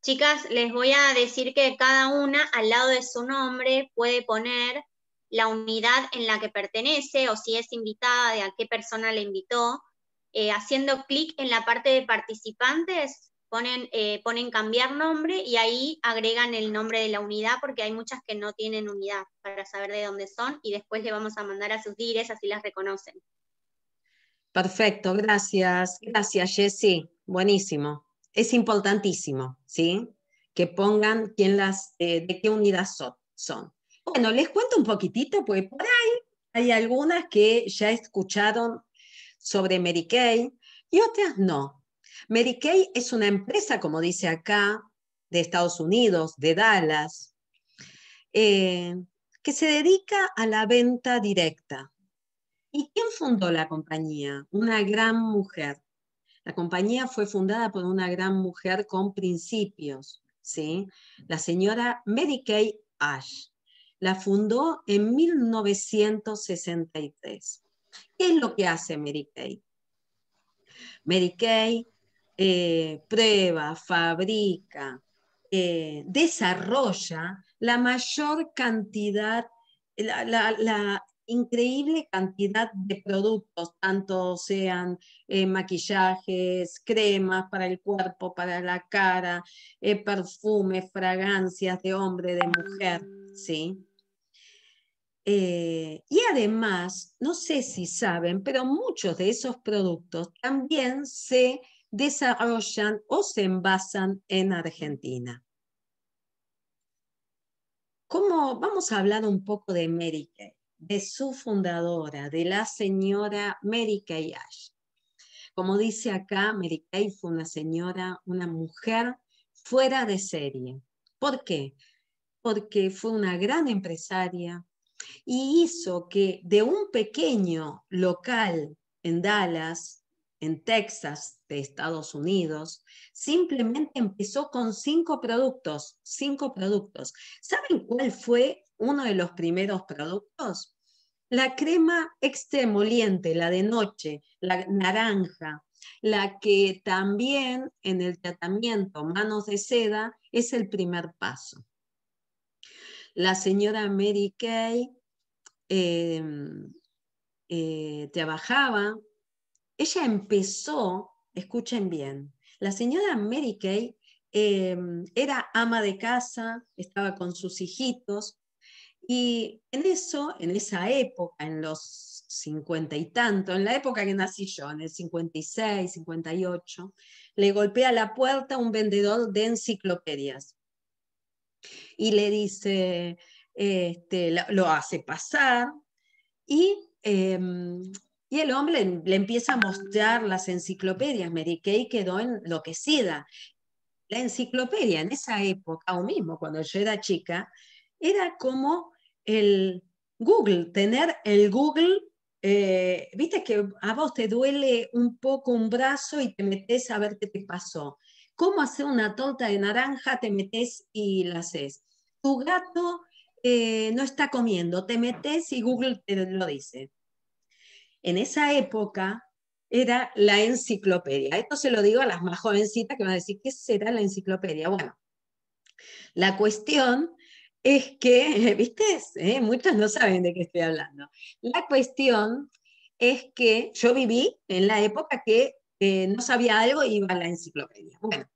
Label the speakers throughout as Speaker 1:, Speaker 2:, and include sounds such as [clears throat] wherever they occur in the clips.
Speaker 1: Chicas, les voy a decir que cada una al lado de su nombre puede poner la unidad en la que pertenece o si es invitada, de a qué persona le invitó. Eh, haciendo clic en la parte de participantes, ponen, eh, ponen cambiar nombre y ahí agregan el nombre de la unidad porque hay muchas que no tienen unidad para saber de dónde son y después le vamos a mandar a sus dires, así las reconocen. Perfecto, gracias. Gracias, Jessy. Buenísimo es importantísimo, ¿sí? Que pongan quién las, eh, de qué unidad son, son. Bueno, les cuento un poquitito, pues por ahí hay algunas que ya escucharon sobre Mary Kay y otras no. Mary Kay es una empresa, como dice acá, de Estados Unidos, de Dallas, eh, que se dedica a la venta directa. ¿Y quién fundó la compañía? Una gran mujer, la compañía fue fundada por una gran mujer con principios, ¿sí? la señora Mary Kay Ash. La fundó en 1963. ¿Qué es lo que hace Mary Kay? Mary Kay eh, prueba, fabrica, eh, desarrolla la mayor cantidad, la, increíble cantidad de productos, tanto sean eh, maquillajes, cremas para el cuerpo, para la cara, eh, perfumes, fragancias de hombre, de mujer, ¿sí? Eh, y además, no sé si saben, pero muchos de esos productos también se desarrollan o se envasan en Argentina. Vamos a hablar un poco de Mary de su fundadora, de la señora Mary Kay Ash. Como dice acá, Mary Kay fue una señora, una mujer fuera de serie. ¿Por qué? Porque fue una gran empresaria y hizo que de un pequeño local en Dallas, en Texas, de Estados Unidos, simplemente empezó con cinco productos, cinco productos. ¿Saben cuál fue uno de los primeros productos, la crema extremoliente, la de noche, la naranja, la que también en el tratamiento manos de seda es el primer paso. La señora Mary Kay em, eh, trabajaba, ella empezó, escuchen bien, la señora Mary Kay em, era ama de casa, estaba con sus hijitos, y en eso, en esa época, en los cincuenta y tanto, en la época que nací yo, en el 56, 58, le golpea la puerta un vendedor de enciclopedias. Y le dice, este, lo hace pasar y, em, y el hombre le, empieza a mostrar las enciclopedias. Mary Kay quedó enloquecida. La enciclopedia en esa época, o mismo cuando yo era chica, era como el Google, tener el Google, eh, viste que a vos te duele un poco un brazo y te metes a ver qué te pasó. ¿Cómo hacer una torta de naranja? Te metes y la haces. Tu gato eh, no está comiendo, te metes y Google te lo dice. En esa época era la enciclopedia. Esto se lo digo a las más jovencitas que van a decir, ¿qué será la enciclopedia? Bueno, la cuestión es que, [laughs] ¿viste? Muchos no saben de qué estoy hablando. La cuestión es que yo viví en la época que eh, no sabía algo y iba a la enciclopedia. Bueno,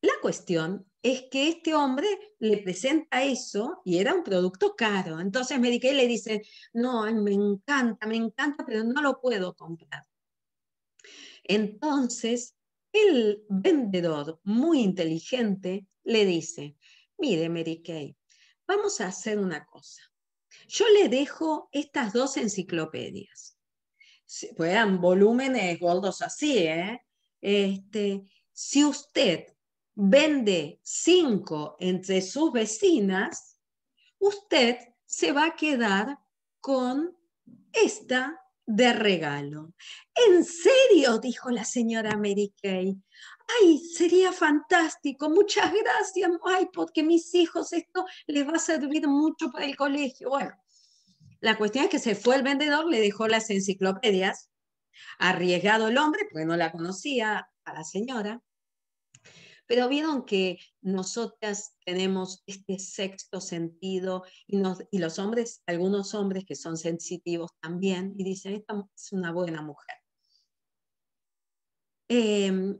Speaker 1: la cuestión es que este hombre le presenta eso y era un producto caro. Entonces y le dice, no, me encanta, me encanta, pero no lo puedo comprar. Entonces, el vendedor, muy inteligente, le dice, Mire, Mary Kay, vamos a hacer una cosa. Yo le dejo estas dos enciclopedias. Puedan volúmenes gordos así, ¿eh? Este, si usted vende cinco entre sus vecinas, usted se va a quedar con esta de regalo. ¿En serio? dijo la señora Mary Kay ay, sería fantástico, muchas gracias, ay, porque mis hijos esto les va a servir mucho para el colegio. Bueno, la cuestión es que se fue el vendedor, le dejó las enciclopedias, arriesgado el hombre, porque no la conocía a la señora, pero vieron que nosotras tenemos este sexto sentido y, los hombres, algunos hombres que son sensitivos también, y dicen, esta es una buena mujer. Em,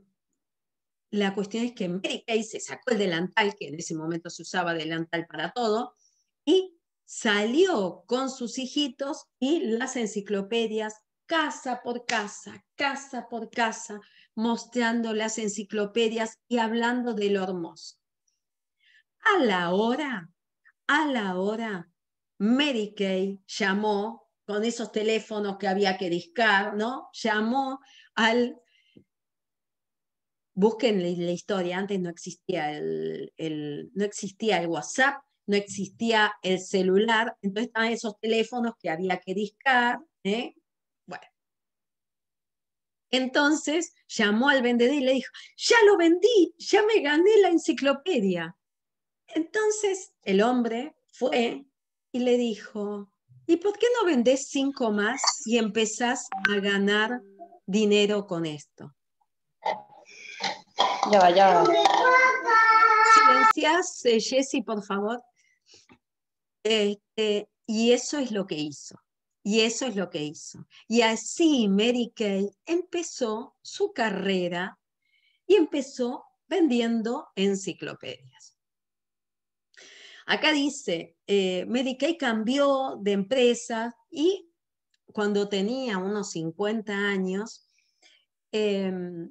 Speaker 1: la cuestión es que Mary Kay se sacó el delantal, que en ese momento se usaba delantal para todo, y salió con sus hijitos y las enciclopedias casa por casa, casa por casa, mostrando las enciclopedias y hablando de lo hermoso. A la hora, a la hora, Mary Kay llamó con esos teléfonos que había que discar, ¿no? Llamó al Busquen la, historia, antes no existía el, no existía el WhatsApp, no existía el celular, entonces estaban esos teléfonos que había que discar. ¿eh? Bueno. Entonces llamó al vendedor y le dijo, ya lo vendí, ya me gané la enciclopedia. Entonces el hombre fue y le dijo, ¿y por qué no vendés cinco más y empezás a ganar dinero con esto? Ya va, ya va. Silencias, eh, por favor. Este, y eso es lo que hizo. Y eso es lo que hizo. Y así Mary Kay empezó su carrera y empezó vendiendo enciclopedias. Acá dice, eh, Mary Kay cambió de empresa y cuando tenía unos 50 años, em,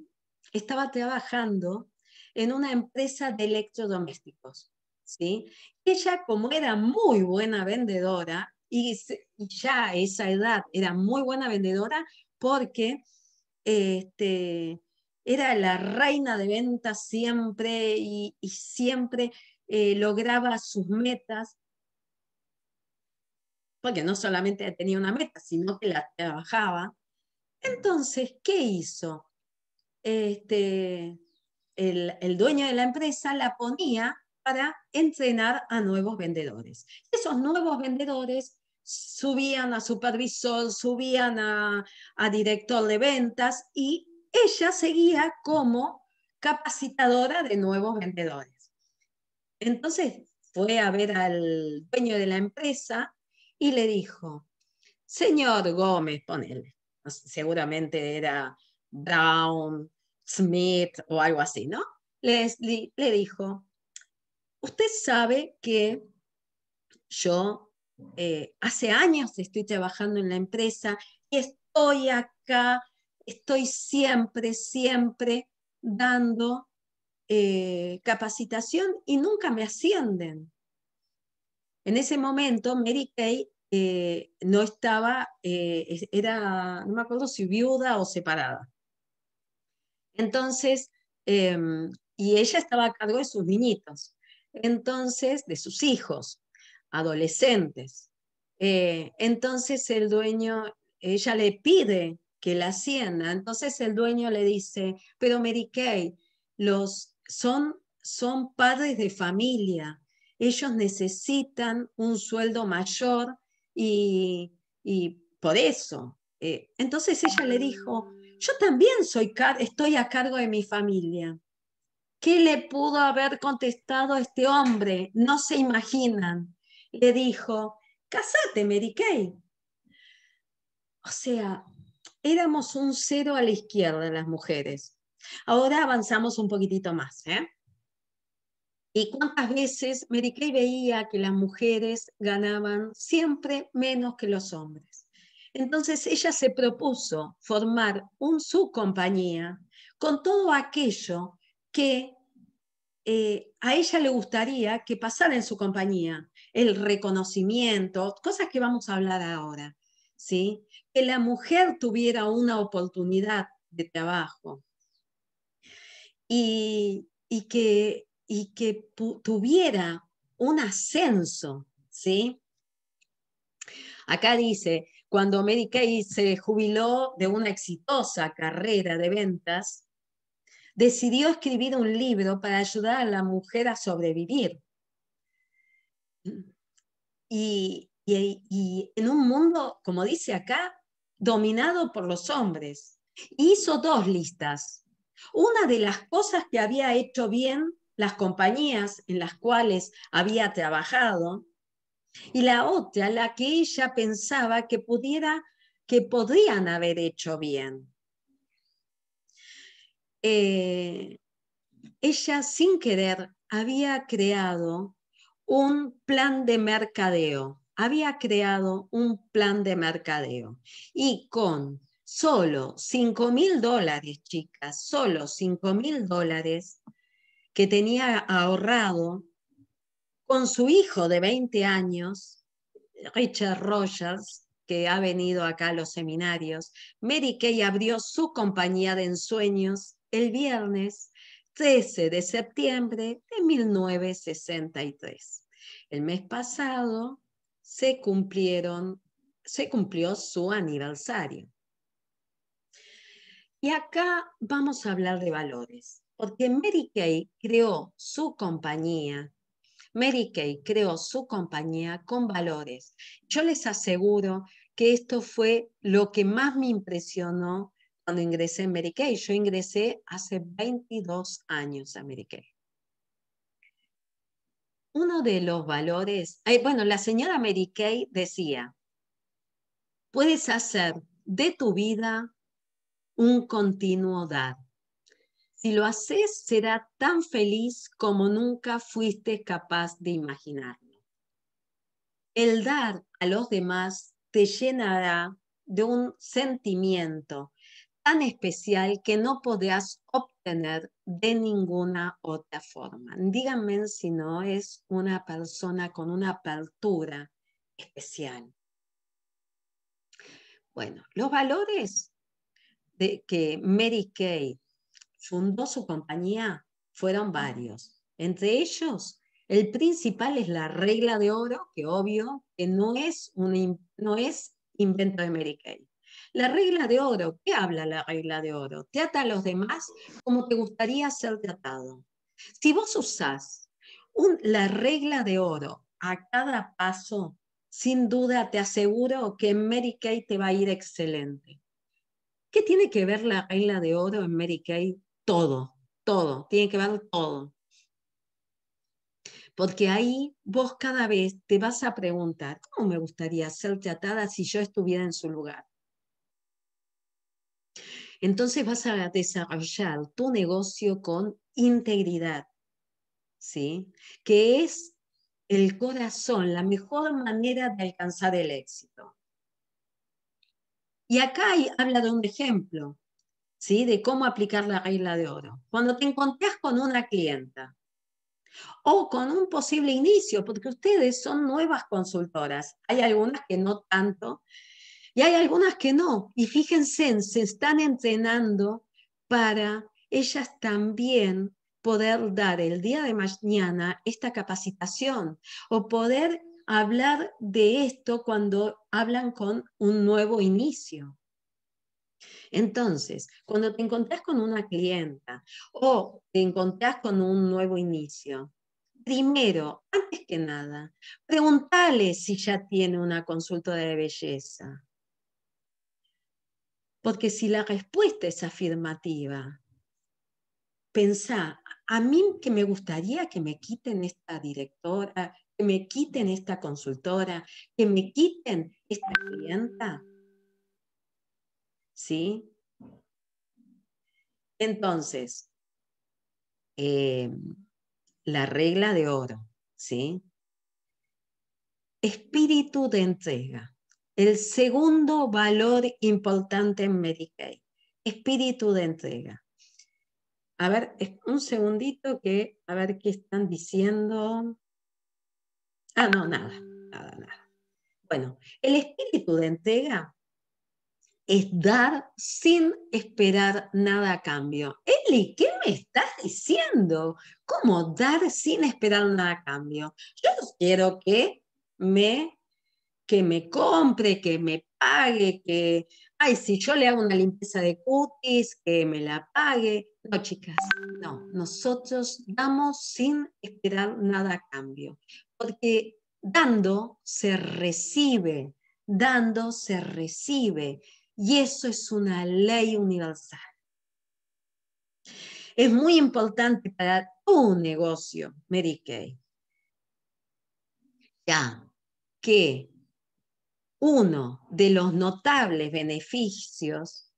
Speaker 1: estaba trabajando en una empresa de electrodomésticos. ¿sí? Ella, como era muy buena vendedora, y ya a esa edad era muy buena vendedora porque este, era la reina de ventas siempre y, siempre eh, lograba sus metas, porque no solamente tenía una meta, sino que la trabajaba. Entonces, ¿qué hizo? este, el, dueño de la empresa la ponía para entrenar a nuevos vendedores. Esos nuevos vendedores subían a supervisor, subían a, a, director de ventas y ella seguía como capacitadora de nuevos vendedores. Entonces fue a ver al dueño de la empresa y le dijo, señor Gómez, ponele, seguramente era Brown, Smith o algo así, ¿no? Leslie le dijo, usted sabe que yo eh, hace años estoy trabajando en la empresa y estoy acá, estoy siempre, siempre dando eh, capacitación y nunca me ascienden. En ese momento, Mary Kay eh, no estaba, era, no me acuerdo si viuda o separada. Entonces, em, y ella estaba a cargo de sus niñitos, entonces, de sus hijos, adolescentes. Eh, entonces el dueño, ella le pide que la hacienda, entonces el dueño le dice, pero Mary Kay, los, son, son padres de familia, ellos necesitan un sueldo mayor y, y por eso. Eh, entonces ella le dijo, yo también soy estoy a cargo de mi familia. ¿Qué le pudo haber contestado este hombre? No se imaginan. Le dijo, casate, Mary O sea, éramos un cero a la izquierda las mujeres. Ahora avanzamos un poquitito más. ¿eh? ¿Y cuántas veces Mary Kay veía que las mujeres ganaban siempre menos que los hombres? Entonces ella se propuso formar un subcompañía con todo aquello que eh, a ella le gustaría que pasara en su compañía, el reconocimiento, cosas que vamos a hablar ahora, ¿sí? que la mujer tuviera una oportunidad de trabajo y, y que, y que tuviera un ascenso. ¿sí? Acá dice, cuando Mary Kay se jubiló de una exitosa carrera de ventas, decidió escribir un libro para ayudar a la mujer a sobrevivir. Y, y en un mundo, como dice acá, dominado por los hombres, hizo dos listas. Una de las cosas que había hecho bien las compañías en las cuales había trabajado, y la otra, la que ella pensaba que pudiera, que podrían haber hecho bien. Eh, ella sin querer había creado un plan de mercadeo, había creado un plan de mercadeo y con solo 5 mil dólares, chicas, solo 5 mil dólares que tenía ahorrado, con su hijo de 20 años, Richard Rogers, que ha venido acá a los seminarios, Mary Kay abrió su compañía de ensueños el viernes 13 de septiembre de 1963. El mes pasado se cumplieron, se cumplió su aniversario. Y acá vamos a hablar de valores, porque Mary Kay creó su compañía Mary Kay creó su compañía con valores. Yo les aseguro que esto fue lo que más me impresionó cuando ingresé en Mary Kay. Yo ingresé hace 22 años a Mary Kay. Uno de los valores, bueno, la señora Mary Kay decía, puedes hacer de tu vida un continuo dar. Si lo haces, será tan feliz como nunca fuiste capaz de imaginarlo. El dar a los demás te llenará de un sentimiento tan especial que no podrás obtener de ninguna otra forma. Díganme si no es una persona con una apertura especial. Bueno, los valores de que Mary Kay fundó su compañía fueron ah. varios. Entre ellos, el principal es la regla de oro, que obvio que no es, un, no es invento de Mary Kay. La regla de oro, ¿qué habla la regla de oro? Trata a los demás como te gustaría ser tratado. Si vos usás la regla de oro a cada paso, sin duda te aseguro que en Mary Kay te va a ir excelente. ¿Qué tiene que ver la regla de oro en Mary Kay todo, todo, tiene que ver todo. Porque ahí vos cada vez te vas a preguntar, ¿cómo me gustaría ser tratada si yo estuviera en su lugar? Entonces vas a desarrollar tu negocio con integridad, ¿sí? Que es el corazón, la mejor manera de alcanzar el éxito. Y acá habla de un ejemplo de cómo aplicar la regla de oro. Cuando te encontrás con una clienta o con un posible inicio, porque ustedes son nuevas consultoras, hay algunas que no tanto y hay algunas que no. Y fíjense, se están entrenando para ellas también poder dar el día de mañana esta capacitación o poder hablar de esto cuando hablan con un nuevo inicio. Entonces, cuando te encontrás con una clienta o te encontrás con un nuevo inicio, primero, antes que nada, preguntale si ya tiene una consulta de belleza. Porque si la respuesta es afirmativa, pensá, a mí que me gustaría que me quiten esta directora, que me quiten esta consultora, que me quiten esta clienta. ¿sí? Entonces, eh, la regla de oro, ¿sí? Espíritu de entrega. El segundo valor importante en Medicaid. Espíritu de entrega. A ver, un segundito que, a ver qué están diciendo. Ah, no, nada, nada, nada. Bueno, el espíritu de entrega es dar sin esperar nada a cambio. Eli, ¿qué me estás diciendo? ¿Cómo dar sin esperar nada a cambio? Yo quiero que me, que me compre, que me pague, que, ay, si yo le hago una limpieza de cutis, que me la pague. No, chicas, no, nosotros damos sin esperar nada a cambio, porque dando se recibe, dando se recibe. Y eso es una ley universal. Es muy importante para tu negocio, Mary Kay. Ya que uno de los notables beneficios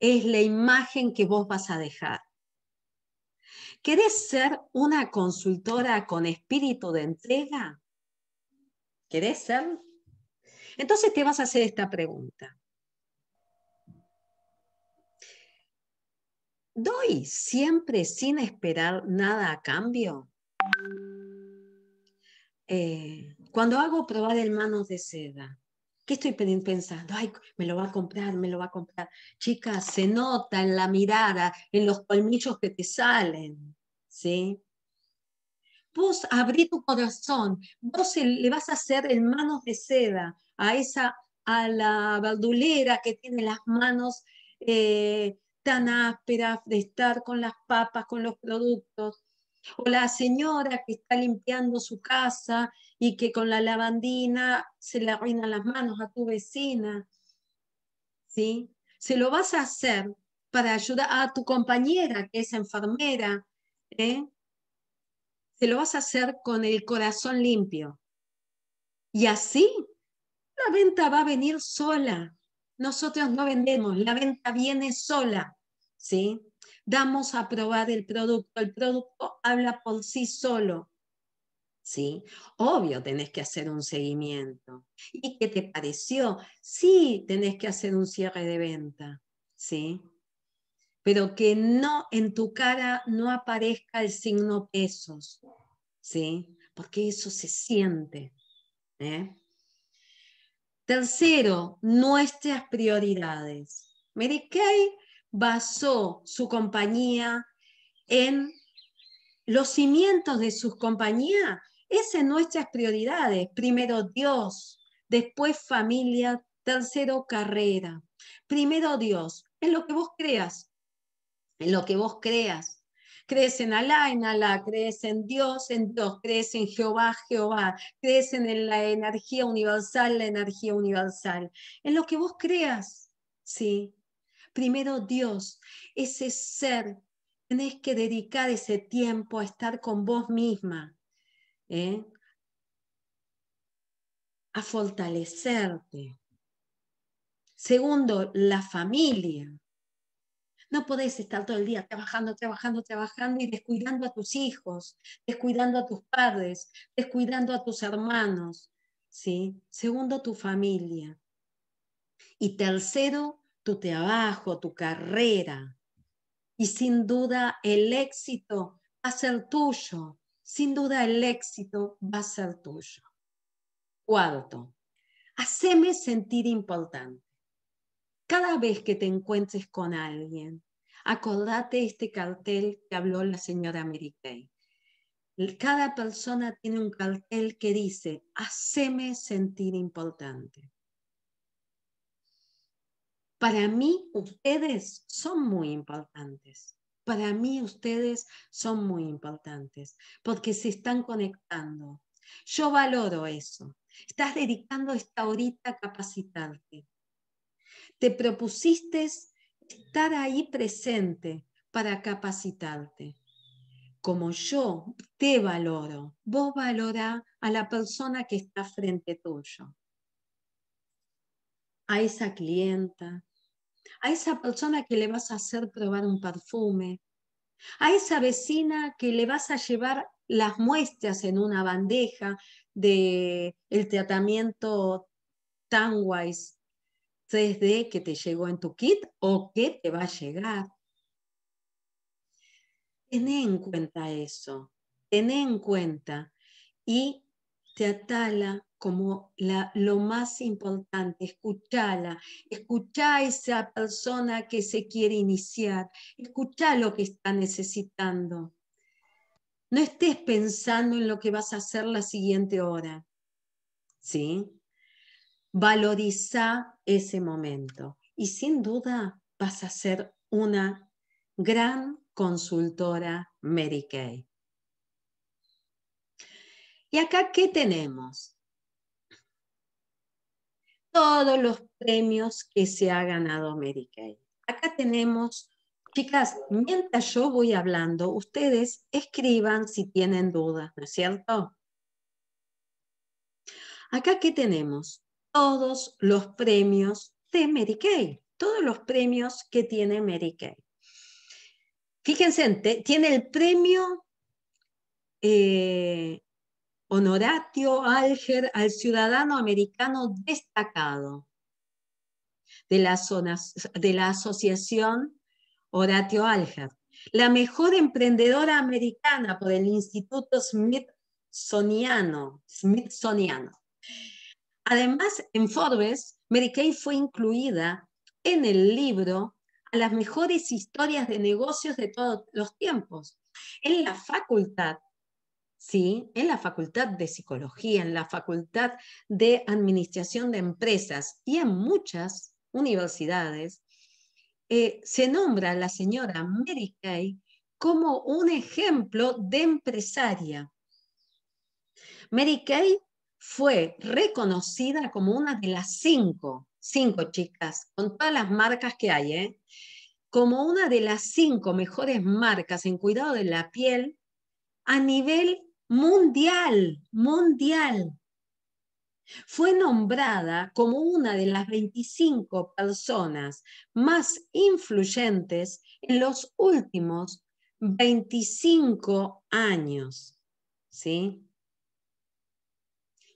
Speaker 1: es la imagen que vos vas a dejar. ¿Querés ser una consultora con espíritu de entrega? ¿Querés ser? Entonces te vas a hacer esta pregunta. ¿Doy siempre sin esperar nada a cambio? Eh, cuando hago probar el manos de seda, ¿qué estoy pensando? Ay, me lo va a comprar, me lo va a comprar. Chicas, se nota en la mirada, en los colmillos que te salen, ¿sí? Vos abrí tu corazón, vos le vas a hacer en manos de seda a esa, a la verdulera que tiene las manos eh, tan ásperas de estar con las papas, con los productos, o la señora que está limpiando su casa y que con la lavandina se le arruinan las manos a tu vecina. ¿Sí? Se lo vas a hacer para ayudar a tu compañera que es enfermera. ¿eh? Se lo vas a hacer con el corazón limpio. Y así la venta va a venir sola. Nosotros no vendemos, la venta viene sola. ¿sí? Damos a probar el producto, el producto habla por sí solo, ¿sí? Obvio tenés que hacer un seguimiento. ¿Y qué te pareció? Sí, tenés que hacer un cierre de venta, ¿sí? Pero que no en tu cara no aparezca el signo pesos, ¿sí? Porque eso se siente. ¿eh? Tercero, nuestras prioridades. Mary Kay basó su compañía en los cimientos de su compañía, es en nuestras prioridades. Primero Dios, después familia, tercero carrera. Primero Dios, en lo que vos creas, en lo que vos creas. Crees en Alá, en Alá, crees en Dios, en Dios, crees en Jehová, Jehová, crees en la energía universal, la energía universal, en lo que vos creas, ¿sí? primero Dios, ese ser. Tenés que dedicar ese tiempo a estar con vos misma, ¿eh? a fortalecerte. Segundo, la familia. No podés estar todo el día trabajando, trabajando, trabajando y descuidando a tus hijos, descuidando a tus padres, descuidando a tus hermanos. ¿sí? Segundo, tu familia. Y tercero, tu trabajo, tu carrera. Y sin duda el éxito va a ser tuyo. Sin duda el éxito va a ser tuyo. Cuarto, haceme sentir importante. Cada vez que te encuentres con alguien, acordate este cartel que habló la señora Mary Cada persona tiene un cartel que dice, haceme sentir importante. Para mí ustedes son muy importantes. Para mí ustedes son muy importantes porque se están conectando. Yo valoro eso. Estás dedicando esta horita a capacitarte. Te propusiste estar ahí presente para capacitarte. Como yo te valoro, vos valora a la persona que está frente tuyo, a esa clienta, a esa persona que le vas a hacer probar un perfume, a esa vecina que le vas a llevar las muestras en una bandeja del el tratamiento Tanwise 3D que te llegó en tu kit o que te va a llegar. Tené en cuenta eso, tené en cuenta y te atala como lo más importante, escuchala, escucha a esa persona que se quiere iniciar, escucha lo que está necesitando. No estés pensando en lo que vas a hacer la siguiente hora, ¿sí? Valoriza ese momento y sin duda vas a ser una gran consultora Mary Kay. ¿Y acá qué tenemos? todos los premios que se ha ganado Kay. Acá tenemos, chicas, mientras yo voy hablando, ustedes escriban si tienen dudas, ¿no es cierto? Acá que tenemos todos los premios de Medicaid, todos los premios que tiene Medicaid. Fíjense, tiene el premio eh, Honoratio Alger al ciudadano americano destacado de la, de la asociación Horatio Alger, la mejor emprendedora americana por el Instituto Smithsoniano. Además, en Forbes, Mary Kay fue incluida en el libro a las mejores historias de negocios de todos los tiempos. En la facultad ¿sí? en la Facultad de Psicología, en la Facultad de Administración de Empresas y en muchas universidades, eh, se nombra a la señora Mary Kay como un ejemplo de empresaria. Mary Kay fue reconocida como una de las cinco, cinco chicas, con todas las marcas que hay, ¿eh? como una de las cinco mejores marcas en cuidado de la piel a nivel mundial, mundial. Fue nombrada como una de las 25 personas más influyentes en los últimos 25 años. ¿Sí?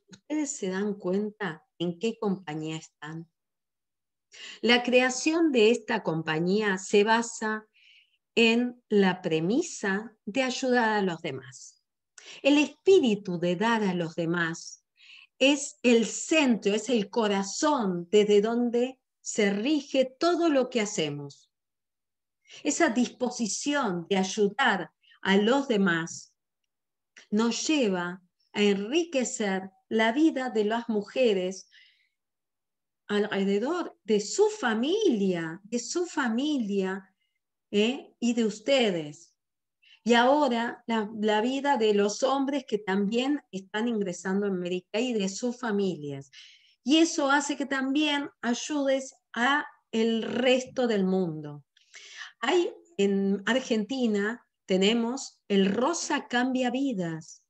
Speaker 1: ¿Ustedes se dan cuenta en qué compañía están? La creación de esta compañía se basa en la premisa de ayudar a los demás. El espíritu de dar a los demás es el centro, es el corazón desde donde se rige todo lo que hacemos. Esa disposición de ayudar a los demás nos lleva a enriquecer la vida de las mujeres alrededor de su familia, de su familia ¿eh? y de ustedes. Y ahora la, vida de los hombres que también están ingresando en América y de sus familias. Y eso hace que también ayudes a el resto del mundo. Hay en Argentina tenemos el Rosa Cambia Vidas,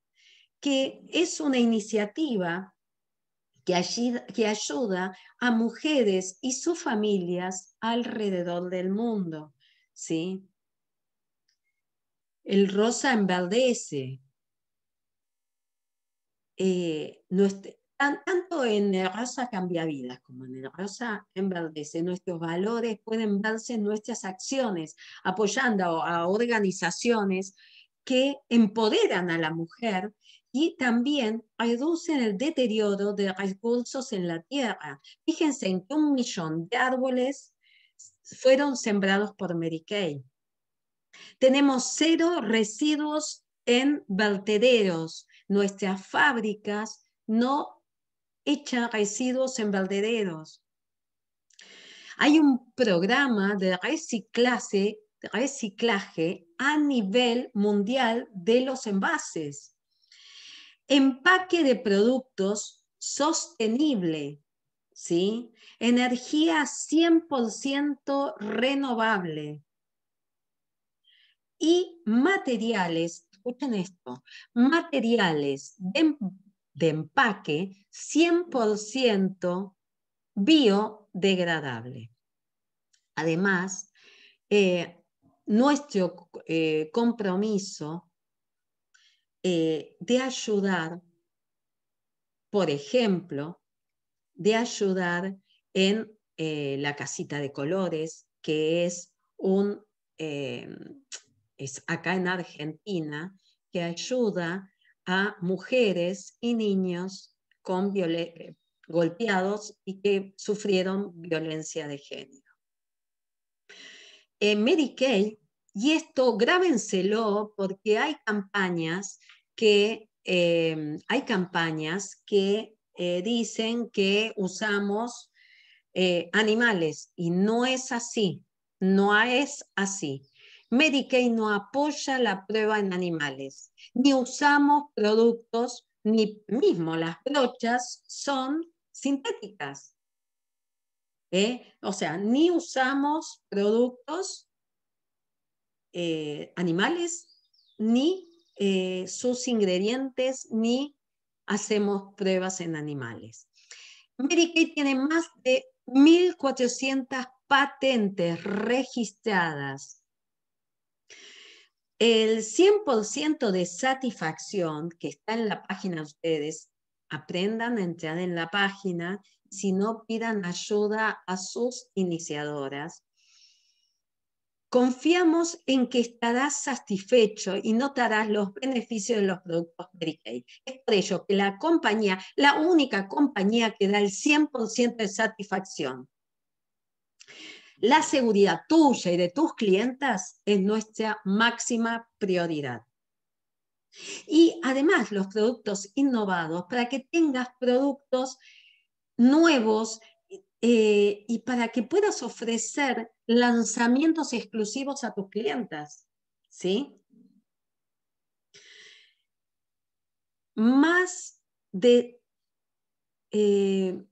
Speaker 1: que es una iniciativa que, que ayuda a mujeres y sus familias alrededor del mundo. ¿sí? El rosa embaldece. Eh, tanto en el rosa cambia vidas como en el rosa enverdece. Nuestros valores pueden verse en nuestras acciones, apoyando a organizaciones que empoderan a la mujer y también reducen el deterioro de recursos en la tierra. Fíjense en que un millón de árboles fueron sembrados por Mary Kay. Tenemos cero residuos en vertederos. Nuestras fábricas no echan residuos en vertederos. Hay un programa de reciclaje, a nivel mundial de los envases. Empaque de productos sostenible, ¿sí? Energía 100% renovable y materiales, escuchen esto, materiales de, empaque 100% biodegradable. Además, eh, nuestro eh, compromiso eh, de ayudar, por ejemplo, de ayudar en la casita de colores, que es un acá en Argentina, que ayuda a mujeres y niños con eh, golpeados y que sufrieron violencia de género. En Medicaid, y esto grábenselo porque hay campañas que, em, hay campañas que eh, dicen que usamos eh, animales y no es así, no es así. Medicaid no apoya la prueba en animales, ni usamos productos, ni mismo las brochas son sintéticas. ¿eh? O sea, ni usamos productos eh, animales, ni eh, sus ingredientes, ni hacemos pruebas en animales. Medicaid tiene más de 1.400 patentes registradas el 100% de satisfacción que está en la página de ustedes, aprendan a entrar en la página, si no pidan ayuda a sus iniciadoras. Confiamos en que estarás satisfecho y notarás los beneficios de los productos Medicaid. Es por ello que la compañía, la única compañía que da el 100% de satisfacción, la seguridad tuya y de tus clientas es nuestra máxima prioridad. Y además los productos innovados para que tengas productos nuevos eh, y para que puedas ofrecer lanzamientos exclusivos a tus clientas. ¿Sí? Más de, eh,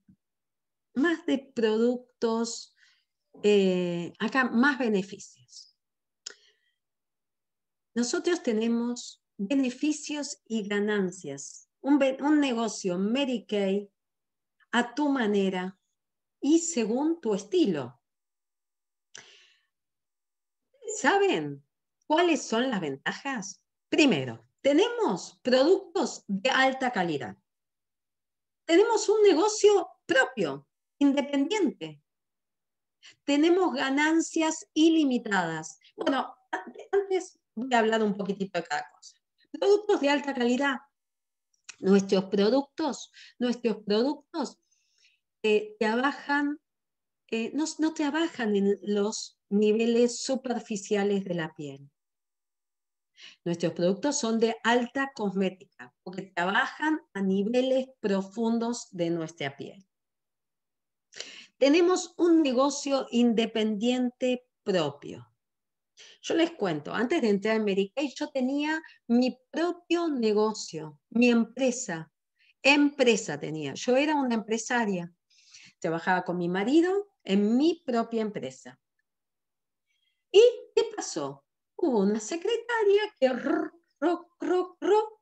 Speaker 1: más de productos eh, acá más beneficios. Nosotros tenemos beneficios y ganancias. Un, negocio Medicaid a tu manera y según tu estilo. ¿Saben cuáles son las ventajas? Primero, tenemos productos de alta calidad. Tenemos un negocio propio, independiente, tenemos ganancias ilimitadas. Bueno, antes voy a hablar un poquitito de cada cosa. Productos de alta calidad. Nuestros productos, nuestros productos eh, eh, no, no trabajan en los niveles superficiales de la piel. Nuestros productos son de alta cosmética, porque trabajan a niveles profundos de nuestra piel. Tenemos un negocio independiente propio. Yo les cuento, antes de entrar en Medicaid, yo tenía mi propio negocio, mi empresa. Empresa tenía. Yo era una empresaria. Trabajaba con mi marido en mi propia empresa. ¿Y qué pasó? Hubo una secretaria que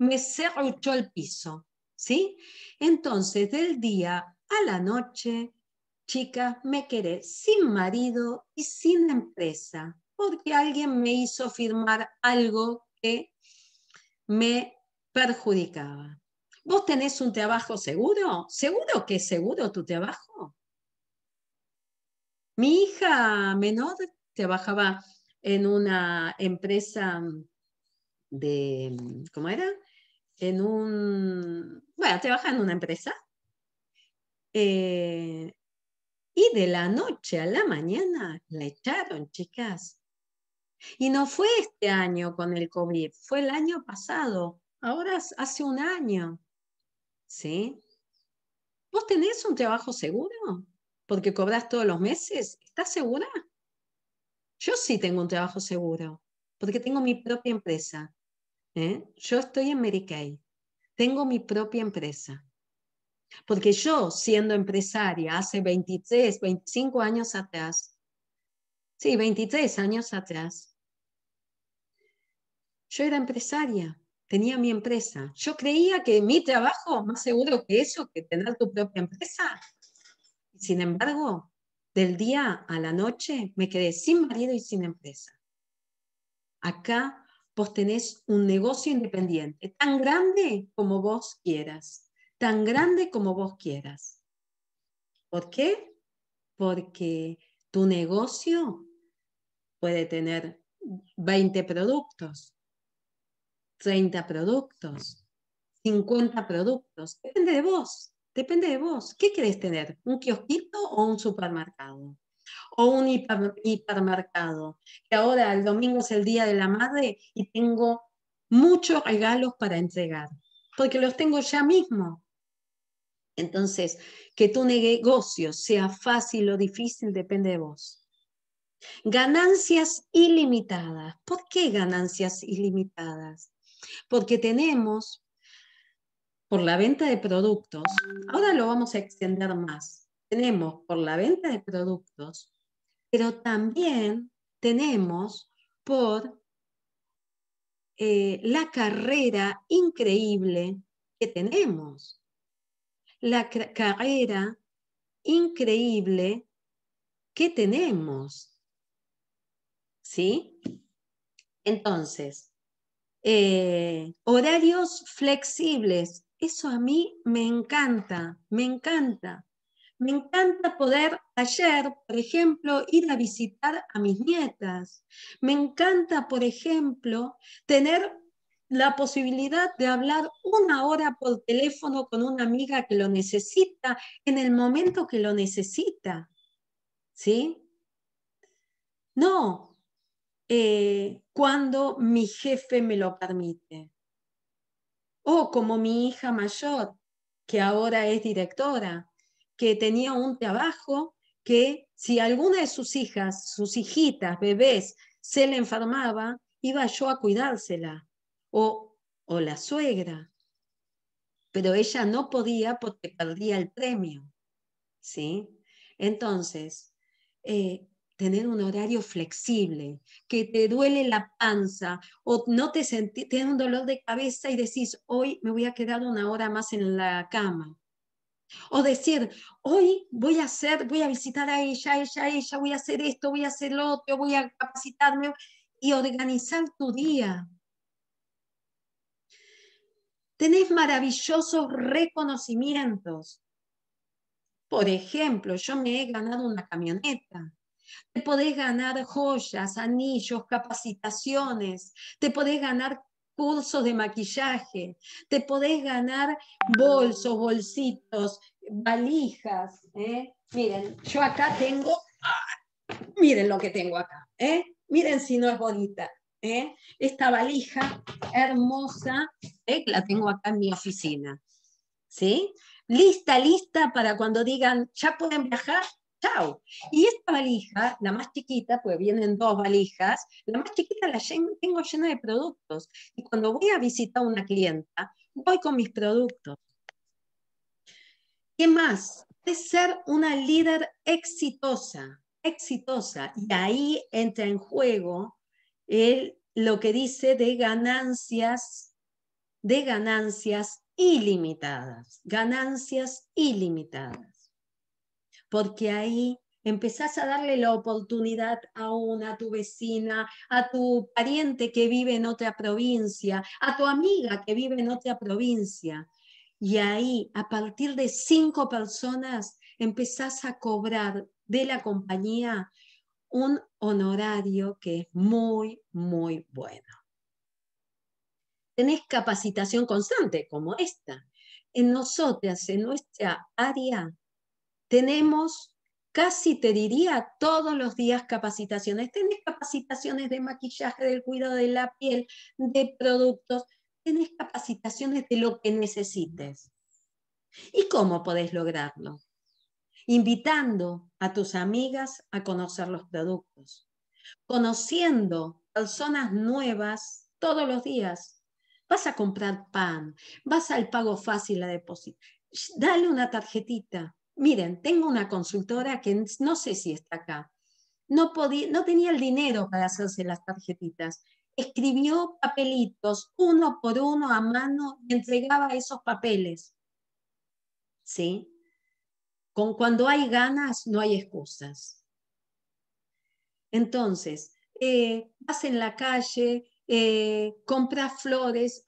Speaker 1: me cerruchó el piso. ¿Sí? Entonces, del día a la noche, Chica, me quedé sin marido y sin empresa porque alguien me hizo firmar algo que me perjudicaba. ¿Vos tenés un trabajo seguro? ¿Seguro que es seguro tu trabajo? Mi hija menor trabajaba en una empresa de, ¿cómo era? En un, bueno, trabajaba en una empresa eh, y de la noche a la mañana la echaron, chicas. Y no fue este año con el COVID, fue el año pasado, ahora hace un año. ¿Sí? ¿Vos tenés un trabajo seguro? Porque cobras todos los meses. ¿Estás segura? Yo sí tengo un trabajo seguro, porque tengo mi propia empresa. ¿eh? Yo estoy en Medicaid. Tengo mi propia empresa. Porque yo, siendo empresaria hace 23, 25 años atrás, sí, 23 años atrás, yo era empresaria, tenía mi empresa. Yo creía que mi trabajo, más seguro que eso, que tener tu propia empresa. Sin embargo, del día a la noche me quedé sin marido y sin empresa. Acá vos tenés un negocio independiente, tan grande como vos quieras tan grande como vos quieras. ¿Por qué? Porque tu negocio puede tener 20 productos, 30 productos, 50 productos. Depende de vos, depende de vos. ¿Qué querés tener? ¿Un kiosquito o un supermercado? O un hipermercado. Que ahora el domingo es el Día de la Madre y tengo muchos regalos para entregar, porque los tengo ya mismo. Entonces, que tu negocio sea fácil o difícil depende de vos. Ganancias ilimitadas. ¿Por qué ganancias ilimitadas? Porque tenemos, por la venta de productos, ahora lo vamos a extender más, tenemos por la venta de productos, pero también tenemos por eh, la carrera increíble que tenemos la carrera increíble que tenemos. ¿Sí? Entonces, eh, horarios flexibles. Eso a mí me encanta, me encanta. Me encanta poder ayer, por ejemplo, ir a visitar a mis nietas. Me encanta, por ejemplo, tener la posibilidad de hablar una hora por teléfono con una amiga que lo necesita en el momento que lo necesita. ¿Sí? No, eh, cuando mi jefe me lo permite. O como mi hija mayor, que ahora es directora, que tenía un trabajo que si alguna de sus hijas, sus hijitas, bebés, se le enfermaba, iba yo a cuidársela o, la suegra, pero ella no podía porque perdía el premio. ¿sí? Entonces, eh, tener un horario flexible, que te duele la panza o no te sentís, tienes un dolor de cabeza y decís, hoy me voy a quedar una hora más en la cama. O decir, hoy voy a hacer, voy a visitar a ella, ella, ella, voy a hacer esto, voy a hacer lo otro, voy a capacitarme y organizar tu día tenés maravillosos reconocimientos. Por ejemplo, yo me he ganado una camioneta. Te podés ganar joyas, anillos, capacitaciones, te podés ganar cursos de maquillaje, te podés ganar bolsos, bolsitos, valijas. ¿eh? Miren, yo acá tengo, ah, miren lo que tengo acá, ¿eh? miren si no es bonita. ¿eh? esta valija hermosa, ¿eh? la tengo acá en mi oficina. ¿sí? Lista, lista para cuando digan, ya pueden viajar, chao. Y esta valija, la más chiquita, pues vienen dos valijas, la más chiquita la tengo llena de productos. Y cuando voy a visitar a una clienta, voy con mis productos. ¿Qué más? Es ser una líder exitosa, exitosa. Y ahí entra en juego él lo que dice de ganancias, de ganancias ilimitadas, ganancias ilimitadas. Porque ahí empezás a darle la oportunidad a una, a tu vecina, a tu pariente que vive en otra provincia, a tu amiga que vive en otra provincia. Y ahí, a partir de cinco personas, empezás a cobrar de la compañía un honorario que es muy, muy bueno. Tenés capacitación constante como esta. En nosotras, en nuestra área, tenemos casi te diría todos los días capacitaciones. Tenés capacitaciones de maquillaje, del cuidado de la piel, de productos, tenés capacitaciones de lo que necesites. ¿Y cómo podés lograrlo? invitando a tus amigas a conocer los productos, conociendo personas nuevas todos los días. Vas a comprar pan, vas al pago fácil a depósito. Dale una tarjetita. Miren, tengo una consultora que no sé si está acá. No, podía, no tenía el dinero para hacerse las tarjetitas escribió papelitos uno por uno a mano y entregaba esos papeles. ¿Sí? Con cuando hay ganas, no hay excusas. Entonces, eh, vas en la calle, eh, compras flores,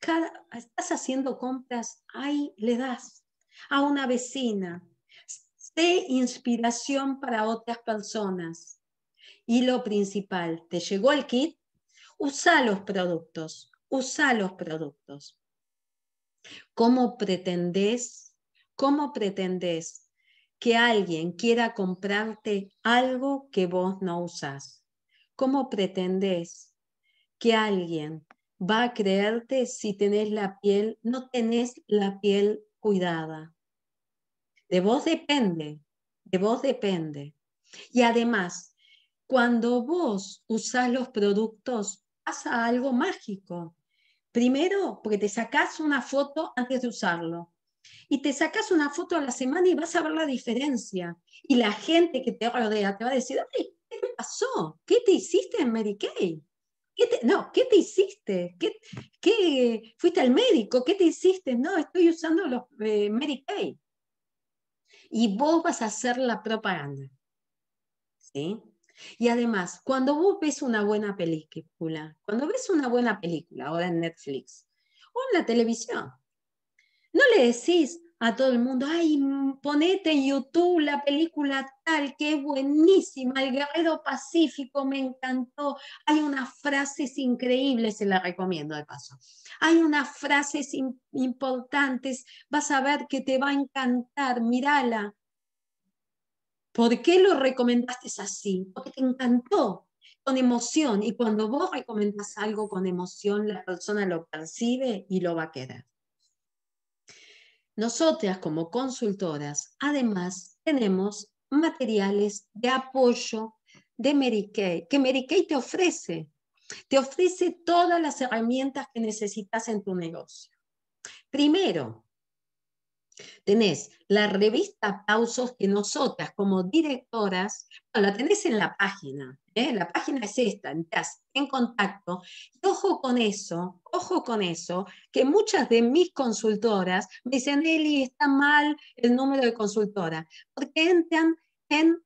Speaker 1: estás haciendo compras, ahí le das a una vecina. Sé inspiración para otras personas. Y lo principal, ¿te llegó el kit? Usa los productos, usa los productos. ¿Cómo pretendés ¿Cómo pretendes que alguien quiera comprarte algo que vos no usás? ¿Cómo pretendés que alguien va a creerte si tenés la piel, no tenés la piel cuidada? De vos depende, de vos depende. Y además, cuando vos usás los productos, pasa algo mágico. Primero, porque te sacás una foto antes de usarlo y te sacas una foto a la semana y vas a ver la diferencia. Y la gente que te rodea te va a decir, ¿qué te pasó? ¿Qué te hiciste en Mary no, ¿qué te hiciste? ¿Qué, fuiste al médico? ¿Qué te hiciste? No, estoy usando los eh, Y vos vas a hacer la propaganda. ¿Sí? Y además, cuando vos ves una buena película, cuando ves una buena película o en Netflix o en la televisión, no le decís a todo el mundo, ay, ponete en YouTube la película tal, que es buenísima, El Guerrero Pacífico, me encantó. Hay unas frases increíbles, se las recomiendo de paso. Hay unas frases importantes, vas a ver que te va a encantar, mírala. ¿Por qué lo recomendaste así? Porque te encantó, con emoción. Y cuando vos recomendás algo con emoción, la persona lo percibe y lo va a querer. Nosotras como consultoras, además, tenemos materiales de apoyo de Mary que Mary te ofrece. Te ofrece todas las herramientas que necesitas en tu negocio. Primero, Tenés la revista Pausos que nosotras como directoras, la tenés en la página, ¿eh? la página es esta, en contacto. Y ojo con eso, ojo con eso, que muchas de mis consultoras me dicen, Eli, está mal el número de consultora, porque entran en,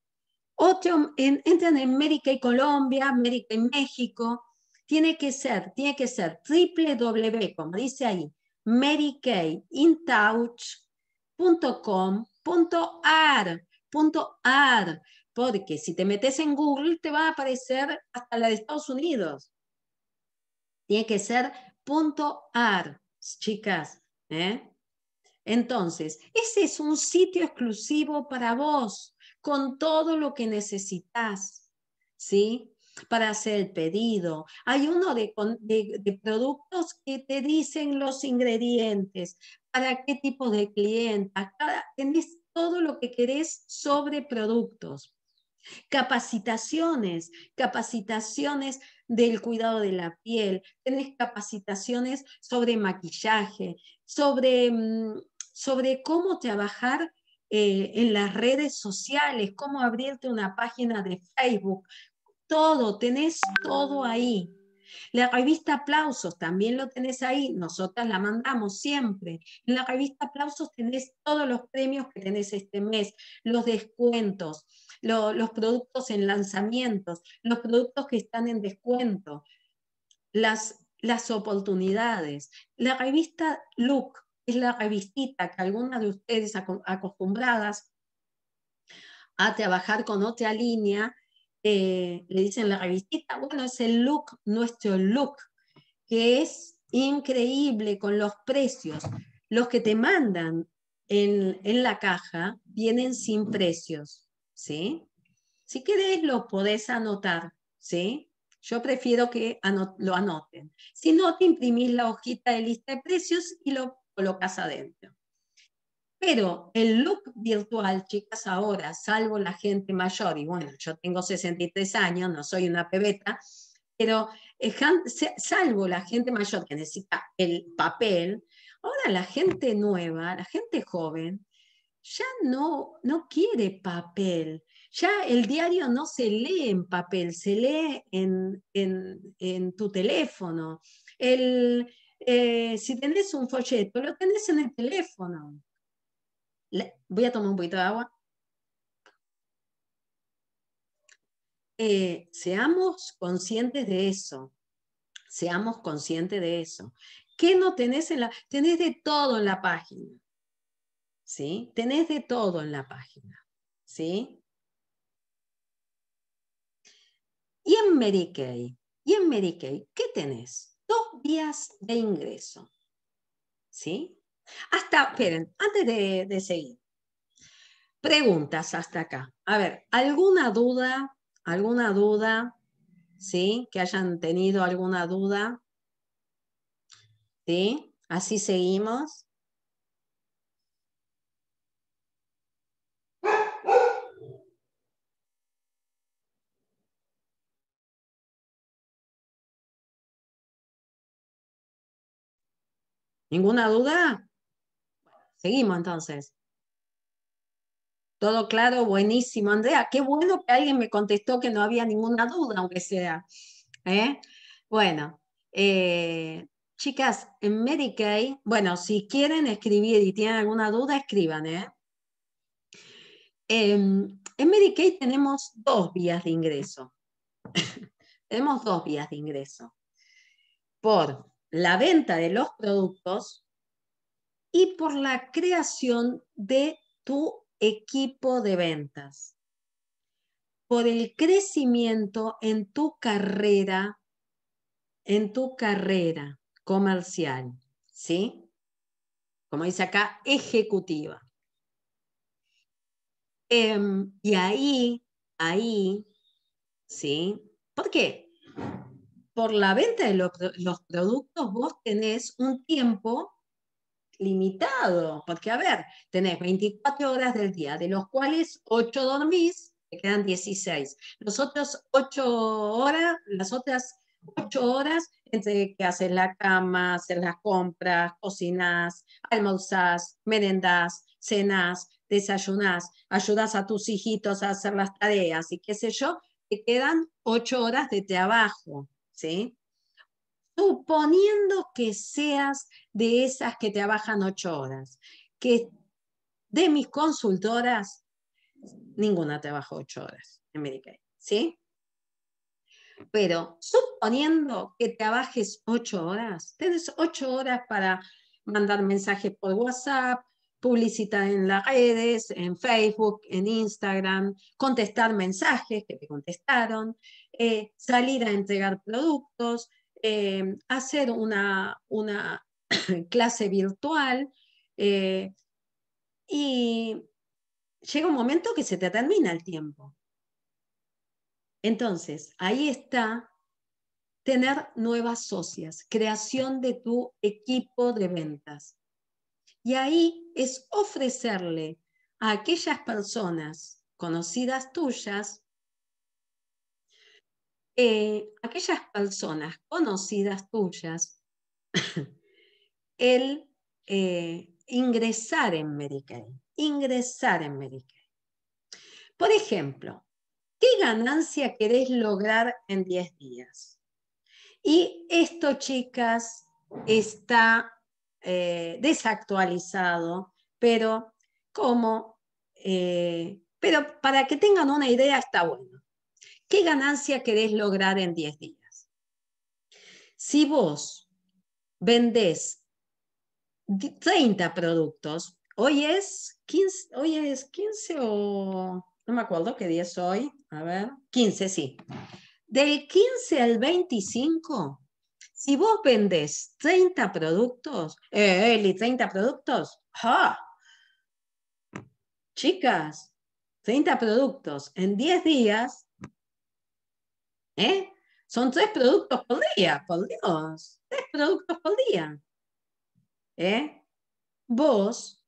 Speaker 1: otro, entran en y Colombia, América y México. Tiene que ser, tiene que ser www, como dice ahí, Medicaid in touch .com.ar, .ar, porque si te metes en Google te va a aparecer hasta la de Estados Unidos. Tiene que ser .ar, chicas. ¿eh? Entonces, ese es un sitio exclusivo para vos, con todo lo que necesitas, ¿sí? Para hacer el pedido. Hay uno de productos que te dicen los ingredientes, para qué tipo de clienta, tenés todo lo que querés sobre productos. Capacitaciones, capacitaciones del cuidado de la piel, tenés capacitaciones sobre maquillaje, sobre, mm, sobre cómo trabajar eh, en las redes sociales, cómo abrirte una página de Facebook, todo, tenés todo ahí. La revista Aplausos también lo tenés ahí, nosotras la mandamos siempre. En la revista Aplausos tenés todos los premios que tenés este mes, los descuentos, los productos en lanzamientos, los productos que están en descuento, las, oportunidades. La revista Look es la revista que algunas de ustedes acostumbradas a trabajar con otra línea, eh, le dicen la revistita, bueno, es el look, nuestro look, que es increíble con los precios. Los que te mandan en, en la caja vienen sin precios, ¿sí? Si querés, lo podés anotar, ¿sí? Yo prefiero que lo anoten. Si no, te imprimís la hojita de lista de precios y lo colocas adentro. Pero el look virtual, chicas, ahora, salvo la gente mayor, y bueno, yo tengo 63 años, no soy una pebeta, pero eh, salvo la gente mayor que necesita el papel, ahora la gente nueva, la gente joven, ya no, no quiere papel, ya el diario no se lee en papel, se lee en, en, en tu teléfono. El, eh, si tenés un folleto, lo tenés en el teléfono voy a tomar un poquito de agua. Eh, seamos conscientes de eso. Seamos conscientes de eso. ¿Qué no tenés en la... Tenés de todo en la página. ¿Sí? Tenés de todo en la página. ¿Sí? Y en Medicaid, y en Medicaid, ¿qué tenés? Dos vías de ingreso. ¿Sí? Hasta, esperen, antes de, seguir. Preguntas hasta acá. A ver, ¿alguna duda? ¿Alguna duda? ¿Sí? Que hayan tenido alguna duda. ¿Sí? Así seguimos. ¿Ninguna duda? Seguimos entonces. Todo claro, buenísimo, Andrea. Qué bueno que alguien me contestó que no había ninguna duda, aunque sea. ¿eh? Bueno, eh, chicas, en Medicaid, bueno, si quieren escribir y tienen alguna duda, escriban. ¿eh? Em, en Medicaid tenemos dos vías de ingreso. [laughs] tenemos dos vías de ingreso. Por la venta de los productos y por la creación de tu equipo de ventas, por el crecimiento en tu carrera, en tu carrera comercial, ¿sí? Como dice acá, ejecutiva. Em, y ahí, ahí, ¿sí? ¿Por qué? Por la venta de los, los productos vos tenés un tiempo limitado, porque a ver, tenés 24 horas del día, de los cuales 8 dormís, te quedan 16. Los 8 horas, las otras 8 horas, entre que haces la cama, haces las compras, cocinas, almorzás, merendás, cenás, desayunás, ayudas a tus hijitos a hacer las tareas y qué sé yo, te quedan 8 horas de trabajo, ¿sí? suponiendo que seas de esas que trabajan ocho horas, que de mis consultoras, ninguna trabaja ocho horas en Medicaid, ¿sí? Pero suponiendo que trabajes ocho horas, tienes ocho horas para mandar mensajes por WhatsApp, publicitar en las redes, en Facebook, en Instagram, contestar mensajes que te contestaron, eh, salir a entregar productos, Em, hacer una, [clears throat] clase virtual eh, y llega un momento que se te termina el tiempo. Entonces, ahí está tener nuevas socias, creación de tu equipo de ventas. Y ahí es ofrecerle a aquellas personas conocidas tuyas eh, aquellas personas conocidas tuyas, [coughs] el eh, ingresar en Medicaid, ingresar en Medicaid. Por ejemplo, ¿qué ganancia querés lograr en 10 días? Y esto, chicas, está eh, desactualizado, pero como, pero para que tengan una idea está bueno. ¿Qué ganancia querés lograr en 10 días? Si vos vendés 30 productos, hoy es 15, hoy es 15 o no me acuerdo qué día es hoy, a ver, 15, sí. Del 15 al 25, si vos vendés 30 productos, eh, Eli, 30 productos, ¡ja! Chicas, 30 productos en 10 días ¿Eh? Son tres productos por día, por Dios. Tres productos por día. ¿Eh? Vos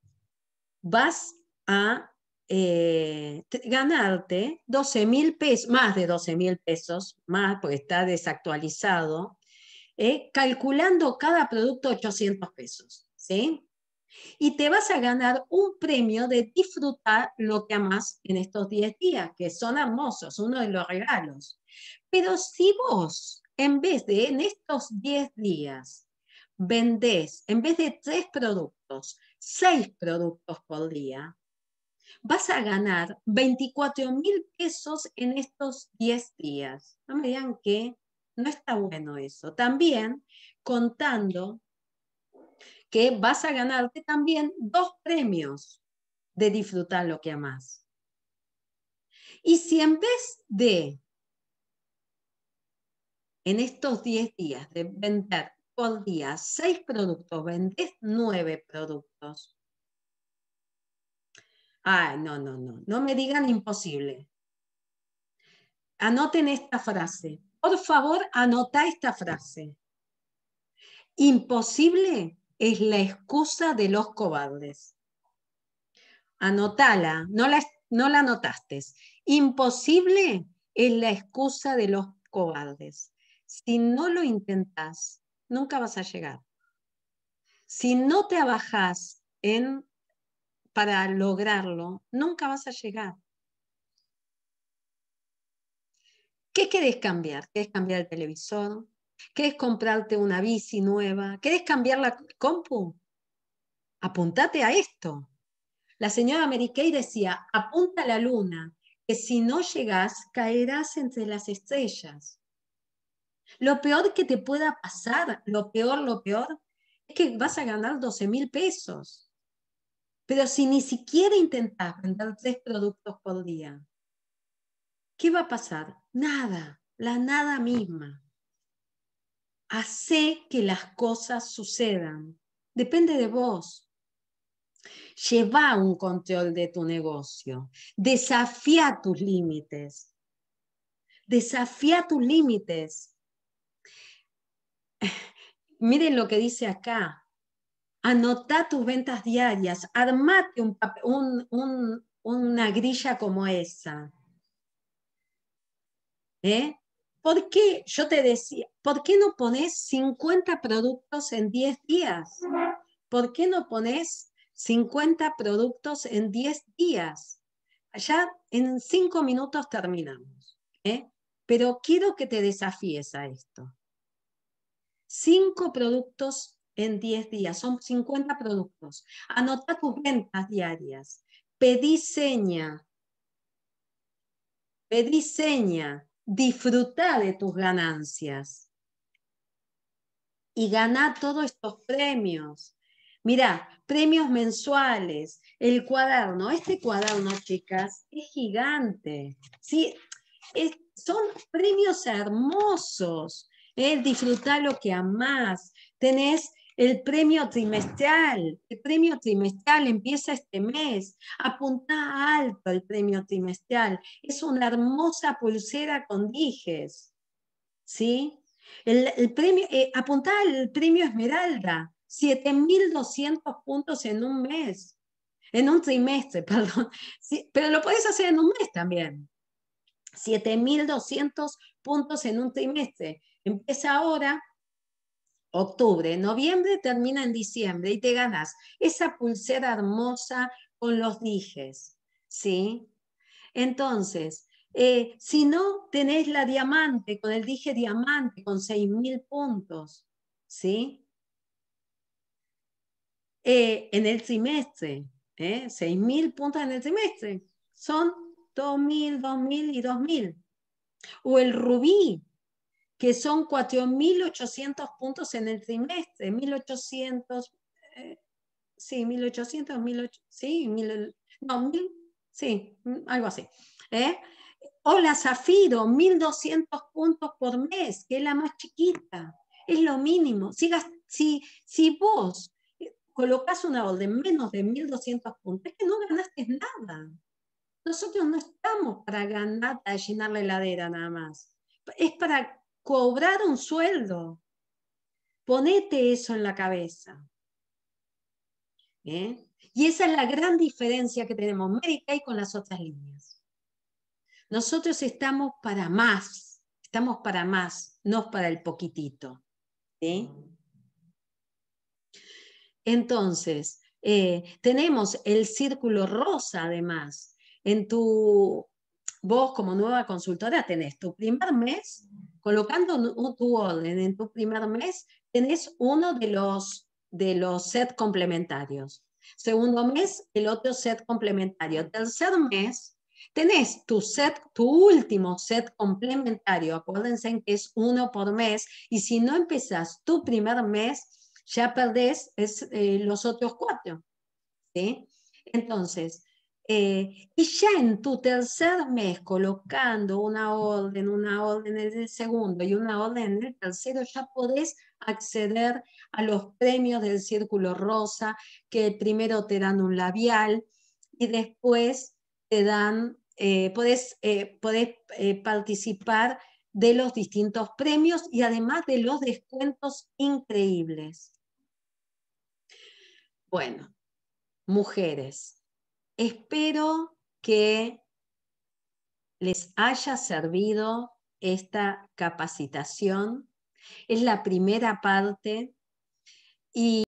Speaker 1: vas a eh, ganarte 12 mil pesos, más de 12 mil pesos, más porque está desactualizado, ¿eh? calculando cada producto 800 pesos. ¿sí? Y te vas a ganar un premio de disfrutar lo que amas en estos 10 días, que son hermosos, uno de los regalos. Pero si vos, en vez de en estos 10 días, vendés, en vez de tres productos, seis productos por día, vas a ganar 24 mil pesos en estos 10 días. No me digan que no está bueno eso. También contando que vas a ganarte también dos premios de disfrutar lo que amas. Y si en vez de en estos 10 días de vender por día 6 productos, vendes 9 productos. Ay, no, no, no, no me digan imposible. Anoten esta frase. Por favor, anota esta frase. Imposible es la excusa de los cobardes. Anotala, no la, no la anotaste. Imposible es la excusa de los cobardes. Si no lo intentas, nunca vas a llegar. Si no trabajas en, para lograrlo, nunca vas a llegar. ¿Qué querés cambiar? ¿Querés cambiar el televisor? ¿Querés comprarte una bici nueva? ¿Querés cambiar la compu? Apuntate a esto. La señora Kay decía, apunta a la luna, que si no llegás, caerás entre las estrellas. Lo peor que te pueda pasar, lo peor, lo peor, es que vas a ganar 12 mil pesos. Pero si ni siquiera intentas vender tres productos por día, ¿qué va a pasar? Nada, la nada misma. Hace que las cosas sucedan. Depende de vos. Lleva un control de tu negocio. Desafía tus límites. Desafía tus límites. [laughs] miren lo que dice acá. Anotá tus ventas diarias, armate una grilla como esa. ¿Eh? ¿Por qué? Yo te decía, ¿por qué no pones 50 productos en 10 días? ¿Por qué no pones 50 productos en 10 días? Ya en 5 minutos terminamos. ¿eh? Pero quiero que te desafíes a esto. Cinco productos en 10 días, son 50 productos. Anota tus ventas diarias. Pedí seña. Pedí seña. Disfruta de tus ganancias. Y gana todos estos premios. Mirá, premios mensuales, el cuaderno. Este cuaderno, chicas, es gigante. ¿sí? son premios hermosos ¿eh? disfrutar lo que amás, tenés el premio trimestral, el premio trimestral empieza este mes, apunta alto el premio trimestral, es una hermosa pulsera con dijes, ¿sí? El, premio, eh, premio Esmeralda, 7.200 puntos en un mes, en un trimestre, [laughs] perdón, pero lo puedes hacer en un mes también, 7.200 puntos en un trimestre. Empieza ahora, octubre, noviembre termina en diciembre y te ganas esa pulsera hermosa con los dijes, ¿sí? Entonces, eh, si no tenés la diamante, con el dije diamante, con 6.000 puntos, ¿sí? Eh, en el trimestre, ¿eh? 6.000 puntos en el trimestre, son 2.000, 2.000 y 2.000. O el rubí, que son 4.800 puntos en el trimestre, 1.800, eh, sí, 1.800, 1.800, sí, 1.000, sí, algo así. ¿eh? Hola, Zafiro, 1.200 puntos por mes, que es la más chiquita, es lo mínimo. Si, si, si vos eh, colocas una orden menos de 1.200 puntos, es que no ganaste nada. Nosotros no estamos para ganar, para llenar la heladera nada más. Es para cobrar un sueldo. Ponete eso en la cabeza. ¿Eh? Y esa es la gran diferencia que tenemos y con las otras líneas. Nosotros estamos para más, estamos para más, no para el poquitito. Entonces, eh, tenemos el círculo rosa además. En tu, vos como nueva consultora tenés tu primer mes Colocando tu orden en tu primer mes, tenés uno de los, de los set complementarios. Segundo mes, el otro set complementario. Tercer mes, tenés tu set, tu último set complementario. Acuérdense que es uno por mes. Y si no empezás tu primer mes, ya perdés es, eh, los otros cuatro. Entonces, eh, y ya en tu tercer mes, colocando una orden, una orden en el segundo y una orden en el tercero, ya podés acceder a los premios del Círculo Rosa, que primero te dan un labial y después te dan, eh, podés eh, participar de los distintos premios y además de los descuentos increíbles. Bueno, mujeres Espero que les haya servido esta capacitación. Es la primera parte y